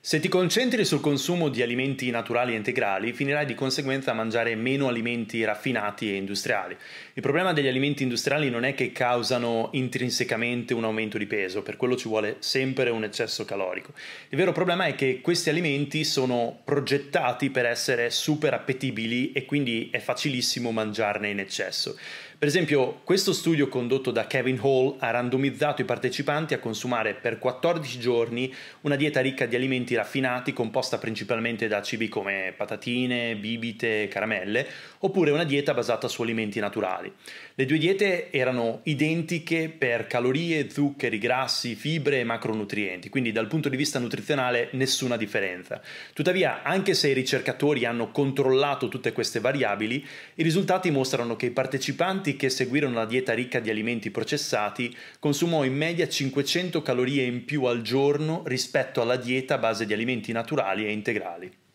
Se ti concentri sul consumo di alimenti naturali e integrali, finirai di conseguenza a mangiare meno alimenti raffinati e industriali. Il problema degli alimenti industriali non è che causano intrinsecamente un aumento di peso, per quello ci vuole sempre un eccesso calorico. Il vero problema è che questi alimenti sono progettati per essere super appetibili e quindi è facilissimo mangiarne in eccesso. Per esempio, questo studio condotto da Kevin Hall ha randomizzato i partecipanti a consumare per 14 giorni una dieta ricca di alimenti alimenti raffinati composta principalmente da cibi come patatine, bibite, caramelle, oppure una dieta basata su alimenti naturali. Le due diete erano identiche per calorie, zuccheri, grassi, fibre e macronutrienti, quindi dal punto di vista nutrizionale nessuna differenza. Tuttavia, anche se i ricercatori hanno controllato tutte queste variabili, i risultati mostrano che i partecipanti che seguirono la dieta ricca di alimenti processati consumò in media 500 calorie in più al giorno rispetto alla dieta basata base di alimenti naturali e integrali.